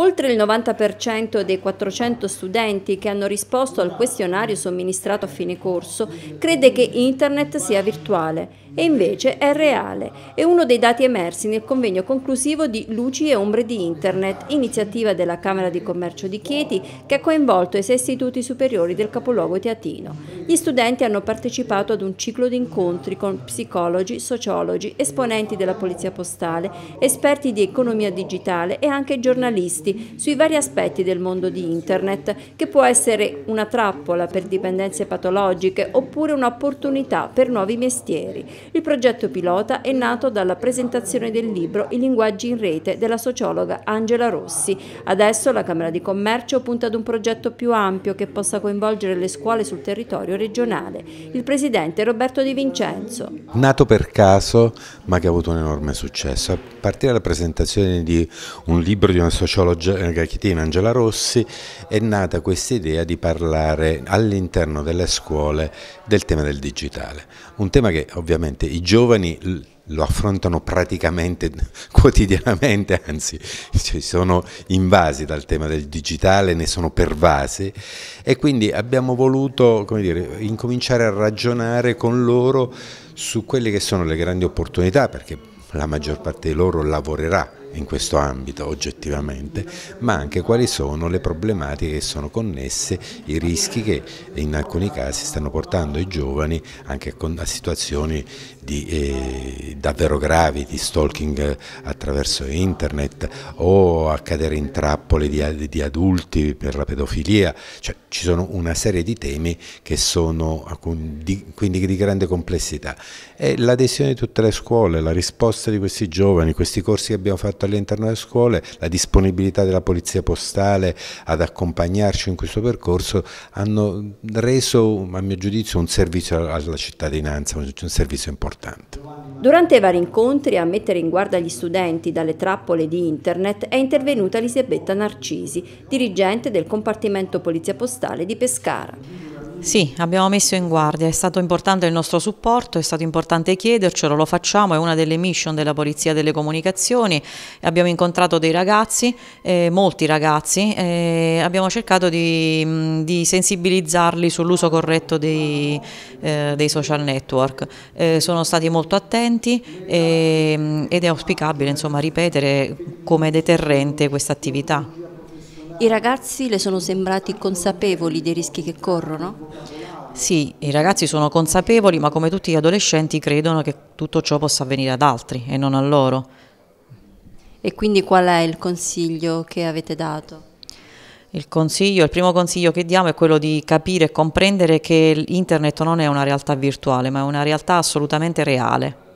Oltre il 90% dei 400 studenti che hanno risposto al questionario somministrato a fine corso crede che internet sia virtuale e invece è reale. È uno dei dati emersi nel convegno conclusivo di Luci e ombre di internet, iniziativa della Camera di Commercio di Chieti che ha coinvolto i sei istituti superiori del capoluogo teatino. Gli studenti hanno partecipato ad un ciclo di incontri con psicologi, sociologi, esponenti della Polizia Postale, esperti di economia digitale e anche giornalisti sui vari aspetti del mondo di Internet, che può essere una trappola per dipendenze patologiche oppure un'opportunità per nuovi mestieri. Il progetto pilota è nato dalla presentazione del libro I linguaggi in rete della sociologa Angela Rossi. Adesso la Camera di Commercio punta ad un progetto più ampio che possa coinvolgere le scuole sul territorio regionale, il presidente Roberto Di Vincenzo. Nato per caso, ma che ha avuto un enorme successo. A partire dalla presentazione di un libro di una sociologa eh, chitina, Angela Rossi, è nata questa idea di parlare all'interno delle scuole del tema del digitale. Un tema che ovviamente i giovani lo affrontano praticamente quotidianamente, anzi cioè sono invasi dal tema del digitale, ne sono pervasi e quindi abbiamo voluto dire, incominciare a ragionare con loro su quelle che sono le grandi opportunità perché la maggior parte di loro lavorerà in questo ambito oggettivamente, ma anche quali sono le problematiche che sono connesse, i rischi che in alcuni casi stanno portando i giovani anche a situazioni di, eh, davvero gravi, di stalking attraverso internet o a cadere in trappole di, di adulti per la pedofilia, cioè ci sono una serie di temi che sono quindi di grande complessità e l'adesione di tutte le scuole, la risposta di questi giovani, questi corsi che abbiamo fatto fatto all'interno delle scuole, la disponibilità della polizia postale ad accompagnarci in questo percorso hanno reso a mio giudizio un servizio alla cittadinanza, un servizio importante. Durante i vari incontri a mettere in guardia gli studenti dalle trappole di internet è intervenuta Elisabetta Narcisi, dirigente del compartimento polizia postale di Pescara. Sì, abbiamo messo in guardia, è stato importante il nostro supporto, è stato importante chiedercelo, lo facciamo, è una delle mission della Polizia delle Comunicazioni, abbiamo incontrato dei ragazzi, eh, molti ragazzi, eh, abbiamo cercato di, mm, di sensibilizzarli sull'uso corretto dei, eh, dei, social network, eh, sono stati molto attenti ehm, ed è auspicabile insomma, ripetere come deterrente questa attività. I ragazzi le sono sembrati consapevoli dei rischi che corrono? Sì, i ragazzi sono consapevoli, ma come tutti gli adolescenti credono che tutto ciò possa avvenire ad altri e non a loro. E quindi qual è il consiglio che avete dato? Il, consiglio, il primo consiglio che diamo è quello di capire e comprendere che internet non è una realtà virtuale, ma è una realtà assolutamente reale.